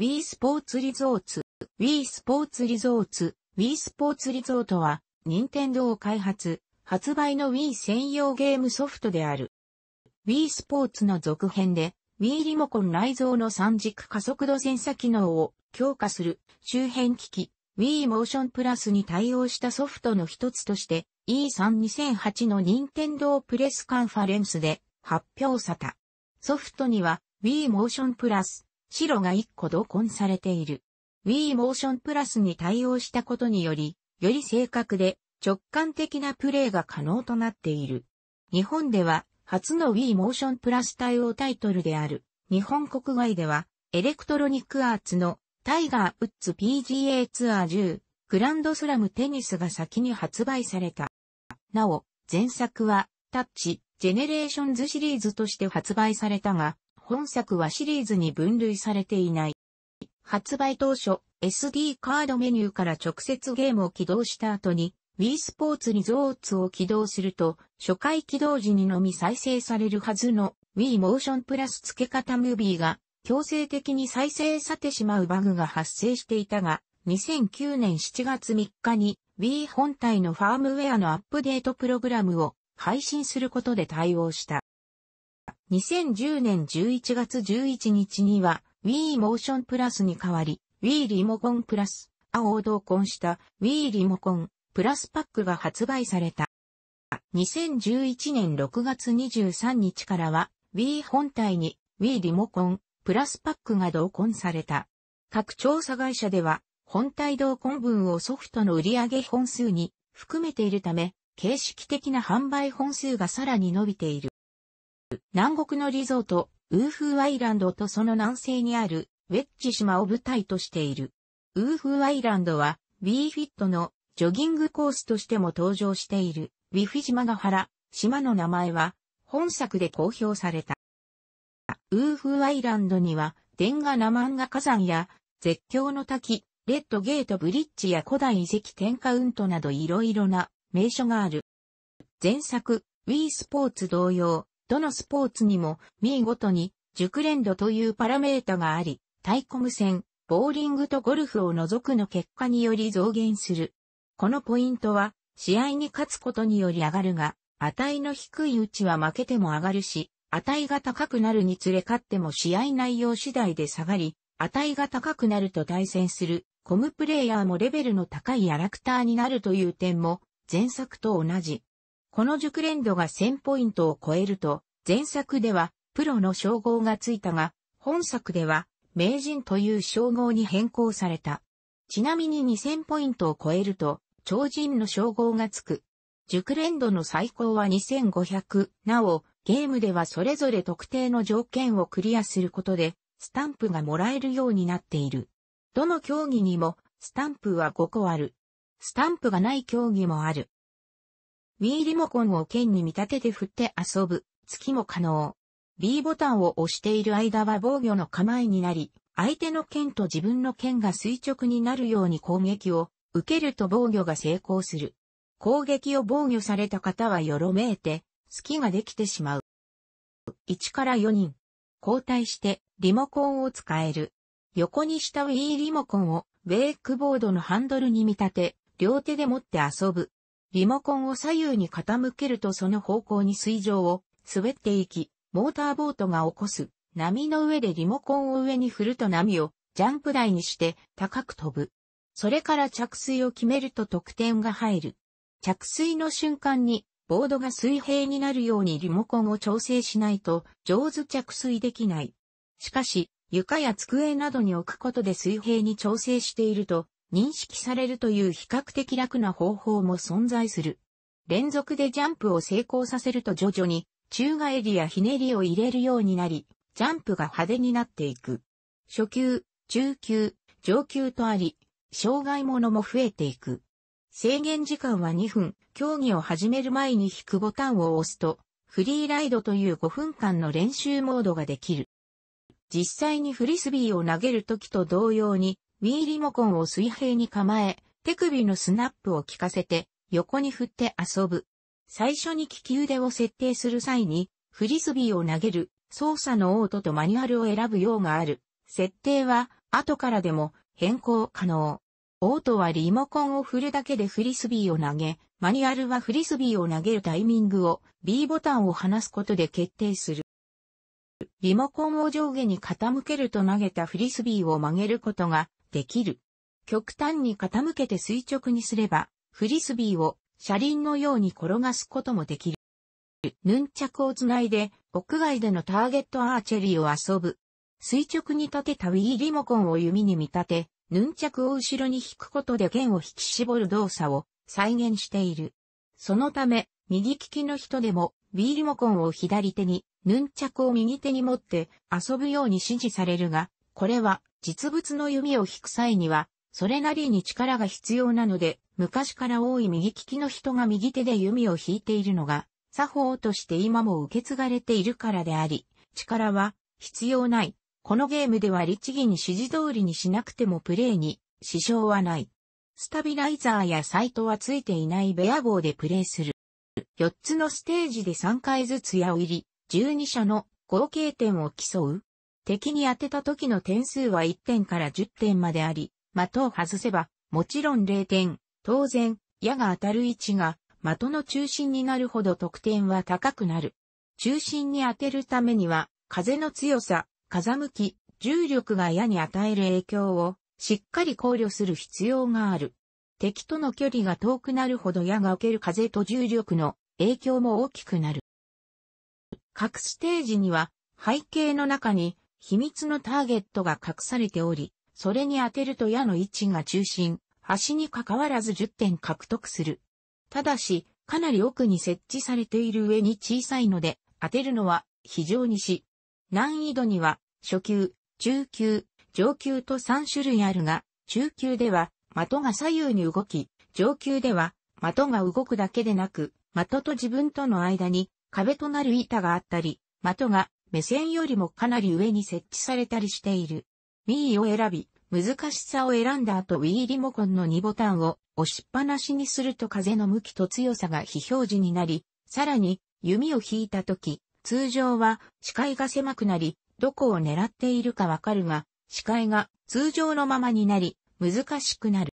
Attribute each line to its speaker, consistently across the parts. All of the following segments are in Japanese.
Speaker 1: WE スポーツリゾーツ、WE スポーツリゾーツ、WE スポーツリゾートは、任天堂開発、発売の Wii 専用ゲームソフトである。Wii スポーツの続編で、Wii リモコン内蔵の三軸加速度センサ機能を強化する周辺機器 Wii モーションプラスに対応したソフトの一つとして E32008 の任天堂プレスカンファレンスで発表された。ソフトには Wii モーションプラス白が1個同梱されている。Wii Motion Plus に対応したことにより、より正確で直感的なプレイが可能となっている。日本では初の Wii Motion Plus 対応タイトルである。日本国外では、エレクトロニックアーツのタイガー・ウッズ PGA ツアー10グランドスラムテニスが先に発売された。なお、前作はタッチ、ジェネレーションズシリーズとして発売されたが、本作はシリーズに分類されていない。発売当初、SD カードメニューから直接ゲームを起動した後に、Wii スポーツリゾーツを起動すると、初回起動時にのみ再生されるはずの Wii モーションプラス付け方ムービーが強制的に再生さてしまうバグが発生していたが、2009年7月3日に Wii 本体のファームウェアのアップデートプログラムを配信することで対応した。2010年11月11日には Wii Motion Plus に代わり Wii リモコンプラス、青を同梱した Wii リモコンプラスパックが発売された。2011年6月23日からは Wii 本体に Wii リモコンプラスパックが同梱された。各調査会社では本体同梱分をソフトの売上本数に含めているため、形式的な販売本数がさらに伸びている。南国のリゾート、ウーフーアイランドとその南西にあるウェッジ島を舞台としている。ウーフーアイランドはーフィットのジョギングコースとしても登場しているウィフィ島ヶ原。島の名前は本作で公表された。ウーフーアイランドには電ガナマンガ火山や絶叫の滝、レッドゲートブリッジや古代遺跡天下運トなどいろいろな名所がある。前作、ウィースポーツ同様、どのスポーツにも、ミーごとに、熟練度というパラメータがあり、太鼓無線、ボーリングとゴルフを除くの結果により増減する。このポイントは、試合に勝つことにより上がるが、値の低いうちは負けても上がるし、値が高くなるにつれ勝っても試合内容次第で下がり、値が高くなると対戦する、コムプレイヤーもレベルの高いキャラクターになるという点も、前作と同じ。この熟練度が1000ポイントを超えると、前作ではプロの称号がついたが、本作では名人という称号に変更された。ちなみに2000ポイントを超えると、超人の称号がつく。熟練度の最高は2500。なお、ゲームではそれぞれ特定の条件をクリアすることで、スタンプがもらえるようになっている。どの競技にも、スタンプは5個ある。スタンプがない競技もある。Wii リモコンを剣に見立てて振って遊ぶ、月も可能。B ボタンを押している間は防御の構えになり、相手の剣と自分の剣が垂直になるように攻撃を受けると防御が成功する。攻撃を防御された方はよろめいて、隙ができてしまう。1から4人。交代してリモコンを使える。横にした Wii リモコンをウェイクボードのハンドルに見立て、両手で持って遊ぶ。リモコンを左右に傾けるとその方向に水上を滑っていき、モーターボートが起こす波の上でリモコンを上に振ると波をジャンプ台にして高く飛ぶ。それから着水を決めると得点が入る。着水の瞬間にボードが水平になるようにリモコンを調整しないと上手着水できない。しかし、床や机などに置くことで水平に調整していると認識されるという比較的楽な方法も存在する。連続でジャンプを成功させると徐々に宙返りやひねりを入れるようになり、ジャンプが派手になっていく。初級、中級、上級とあり、障害者も増えていく。制限時間は2分、競技を始める前に引くボタンを押すと、フリーライドという5分間の練習モードができる。実際にフリスビーを投げるときと同様に、Wii リモコンを水平に構え、手首のスナップを効かせて、横に振って遊ぶ。最初に利き腕を設定する際に、フリスビーを投げる、操作のオートとマニュアルを選ぶ用がある。設定は、後からでも変更可能。オートはリモコンを振るだけでフリスビーを投げ、マニュアルはフリスビーを投げるタイミングを B ボタンを離すことで決定する。リモコンを上下に傾けると投げたフリスビーを曲げることができる。極端に傾けて垂直にすれば、フリスビーを車輪のように転がすこともできる。ヌンチャクをつないで、屋外でのターゲットアーチェリーを遊ぶ。垂直に立てたウィーリモコンを弓に見立て、ヌンチャクを後ろに引くことで弦を引き絞る動作を再現している。そのため、右利きの人でも、ウィーリモコンを左手に、ヌンチャクを右手に持って遊ぶように指示されるが、これは実物の弓を引く際には、それなりに力が必要なので、昔から多い右利きの人が右手で弓を引いているのが、作法として今も受け継がれているからであり、力は必要ない。このゲームでは律儀に指示通りにしなくてもプレイに支障はない。スタビライザーやサイトはついていないベア棒でプレイする。4つのステージで3回ずつ矢を入り、12射の合計点を競う。敵に当てた時の点数は1点から10点まであり、的を外せば、もちろん0点。当然、矢が当たる位置が、的の中心になるほど得点は高くなる。中心に当てるためには、風の強さ、風向き、重力が矢に与える影響を、しっかり考慮する必要がある。敵との距離が遠くなるほど矢が受ける風と重力の影響も大きくなる。各ステージには背景の中に秘密のターゲットが隠されており、それに当てると矢の位置が中心、端に関わらず10点獲得する。ただし、かなり奥に設置されている上に小さいので、当てるのは非常にし、難易度には初級、中級、上級と3種類あるが、中級では的が左右に動き、上級では的が動くだけでなく、的と自分との間に壁となる板があったり、的が目線よりもかなり上に設置されたりしている。Wii を選び、難しさを選んだ後 Wii リモコンの2ボタンを押しっぱなしにすると風の向きと強さが非表示になり、さらに弓を引いた時、通常は視界が狭くなり、どこを狙っているかわかるが、視界が通常のままになり、難しくなる。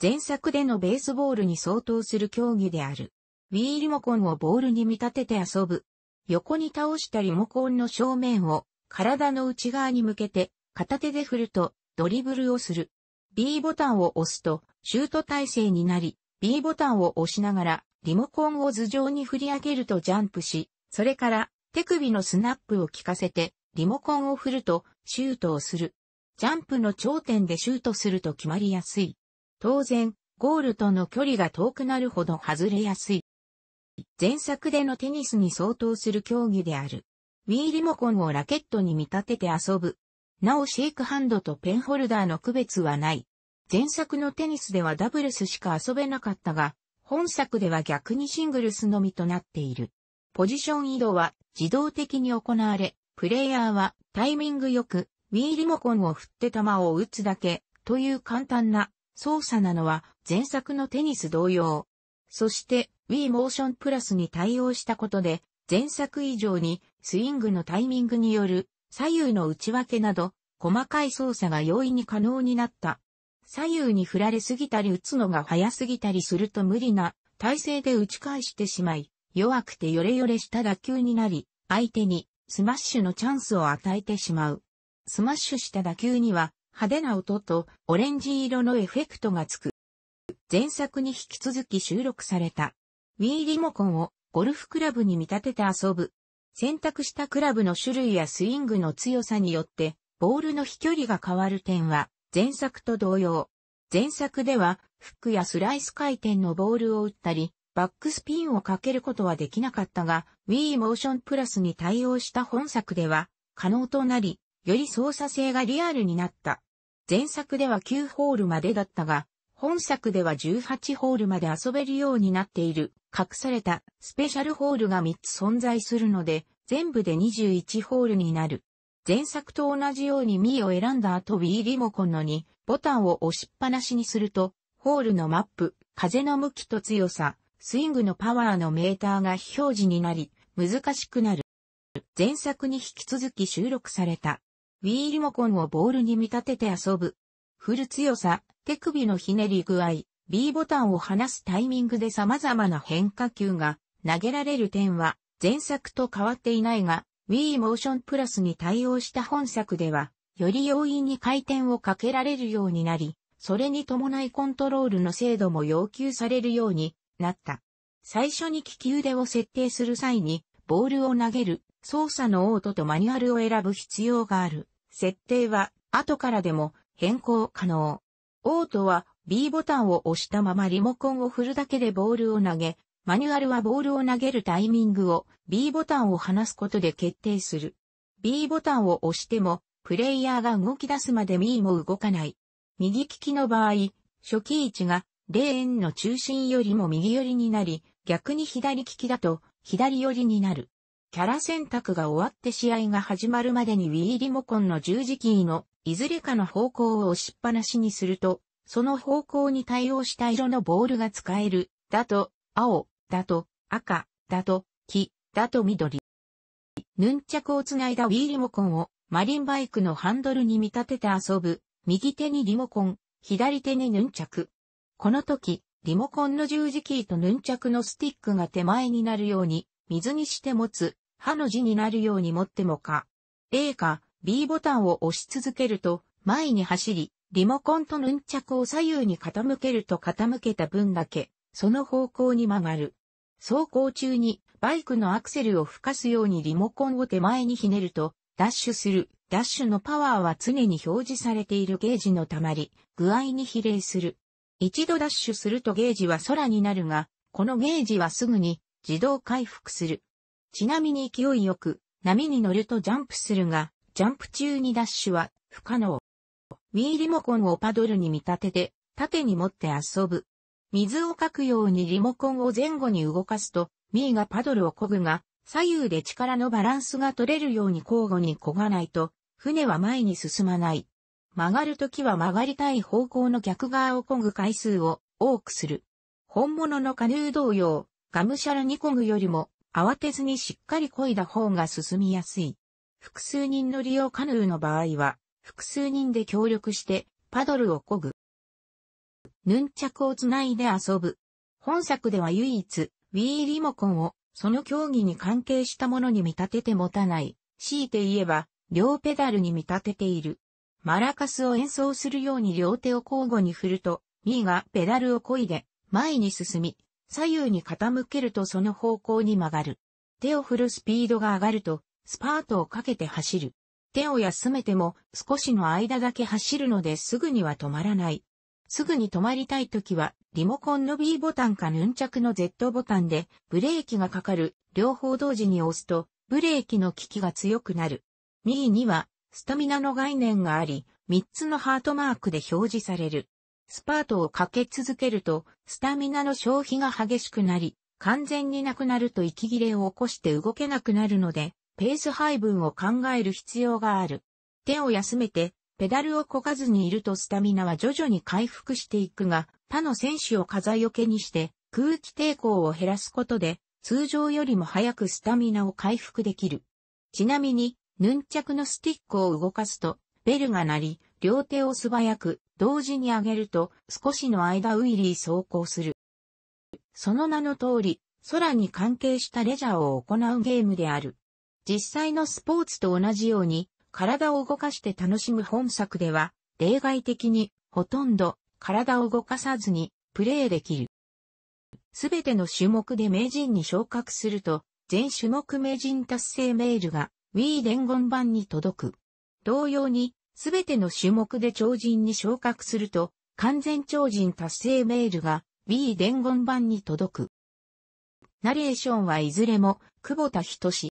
Speaker 1: 前作でのベースボールに相当する競技である。Wii リモコンをボールに見立てて遊ぶ横に倒したリモコンの正面を体の内側に向けて片手で振るとドリブルをする。B ボタンを押すとシュート体勢になり、B ボタンを押しながらリモコンを頭上に振り上げるとジャンプし、それから手首のスナップを効かせてリモコンを振るとシュートをする。ジャンプの頂点でシュートすると決まりやすい。当然、ゴールとの距離が遠くなるほど外れやすい。前作でのテニスに相当する競技である。ウィーリモコンをラケットに見立てて遊ぶ。なおシェイクハンドとペンホルダーの区別はない。前作のテニスではダブルスしか遊べなかったが、本作では逆にシングルスのみとなっている。ポジション移動は自動的に行われ、プレイヤーはタイミングよく、ウィーリモコンを振って球を打つだけという簡単な操作なのは前作のテニス同様、そして Wii Motion Plus に対応したことで、前作以上にスイングのタイミングによる左右の内訳など、細かい操作が容易に可能になった。左右に振られすぎたり打つのが早すぎたりすると無理な体勢で打ち返してしまい、弱くてヨレヨレした打球になり、相手にスマッシュのチャンスを与えてしまう。スマッシュした打球には派手な音とオレンジ色のエフェクトがつく。前作に引き続き収録された。Wii リモコンをゴルフクラブに見立てて遊ぶ。選択したクラブの種類やスイングの強さによって、ボールの飛距離が変わる点は、前作と同様。前作では、フックやスライス回転のボールを打ったり、バックスピンをかけることはできなかったが、Wii Motion Plus に対応した本作では、可能となり、より操作性がリアルになった。前作では9ホールまでだったが、本作では18ホールまで遊べるようになっている、隠されたスペシャルホールが3つ存在するので、全部で21ホールになる。前作と同じようにミーを選んだ後 B リモコンの2ボタンを押しっぱなしにすると、ホールのマップ、風の向きと強さ、スイングのパワーのメーターが非表示になり、難しくなる。前作に引き続き収録された。Wii リモコンをボールに見立てて遊ぶ振る強さ、手首のひねり具合、B ボタンを離すタイミングで様々な変化球が投げられる点は前作と変わっていないが、Wii Motion Plus に対応した本作では、より容易に回転をかけられるようになり、それに伴いコントロールの精度も要求されるようになった。最初に利き腕を設定する際に、ボールを投げる、操作のオートとマニュアルを選ぶ必要がある。設定は、後からでも変更可能。オートは B ボタンを押したままリモコンを振るだけでボールを投げ、マニュアルはボールを投げるタイミングを B ボタンを離すことで決定する。B ボタンを押しても、プレイヤーが動き出すまで B も動かない。右利きの場合、初期位置がレーンの中心よりも右寄りになり、逆に左利きだと左寄りになる。キャラ選択が終わって試合が始まるまでに Wii リモコンの十字キーのいずれかの方向を押しっぱなしにすると、その方向に対応した色のボールが使える、だと、青、だと、赤、だと、黄、だと緑。ヌンチャクをつないだ Wii リモコンをマリンバイクのハンドルに見立てて遊ぶ、右手にリモコン、左手にヌンチャク。この時、リモコンの十字キーとヌンチャクのスティックが手前になるように、水にして持つ、歯の字になるように持ってもか。A か B ボタンを押し続けると、前に走り、リモコンとヌンチャクを左右に傾けると傾けた分だけ、その方向に曲がる。走行中にバイクのアクセルを吹かすようにリモコンを手前にひねると、ダッシュする。ダッシュのパワーは常に表示されているゲージの溜まり、具合に比例する。一度ダッシュするとゲージは空になるが、このゲージはすぐに自動回復する。ちなみに勢いよく波に乗るとジャンプするが、ジャンプ中にダッシュは不可能。ミー。リモコンをパドルに見立てて、縦に持って遊ぶ。水をかくようにリモコンを前後に動かすと、ミーがパドルを漕ぐが、左右で力のバランスが取れるように交互に漕がないと、船は前に進まない。曲がるときは曲がりたい方向の逆側を漕ぐ回数を多くする。本物のカヌー同様、がむしゃらに漕ぐよりも、慌てずにしっかり漕いだ方が進みやすい。複数人乗り用カヌーの場合は、複数人で協力してパドルを漕ぐ。ヌンチャクをつないで遊ぶ。本作では唯一、Wii リモコンをその競技に関係したものに見立てて持たない。強いて言えば、両ペダルに見立てている。マラカスを演奏するように両手を交互に振ると、ミーがペダルを漕いで、前に進み、左右に傾けるとその方向に曲がる。手を振るスピードが上がると、スパートをかけて走る。手を休めても少しの間だけ走るのですぐには止まらない。すぐに止まりたいときは、リモコンの B ボタンかヌンチャクの Z ボタンで、ブレーキがかかる、両方同時に押すと、ブレーキの効きが強くなる。右には、スタミナの概念があり、3つのハートマークで表示される。スパートをかけ続けると、スタミナの消費が激しくなり、完全になくなると息切れを起こして動けなくなるので、ペース配分を考える必要がある。手を休めて、ペダルをこかずにいるとスタミナは徐々に回復していくが、他の選手を風よけにして、空気抵抗を減らすことで、通常よりも早くスタミナを回復できる。ちなみに、ヌンチャクのスティックを動かすと、ベルが鳴り、両手を素早く、同時に上げると、少しの間ウィリー走行する。その名の通り、空に関係したレジャーを行うゲームである。実際のスポーツと同じように、体を動かして楽しむ本作では、例外的に、ほとんど、体を動かさずに、プレーできる。すべての種目で名人に昇格すると、全種目名人達成メールが、Wii 伝言版に届く。同様に、すべての種目で超人に昇格すると、完全超人達成メールが Wii 伝言版に届く。ナレーションはいずれも、久保田仁志、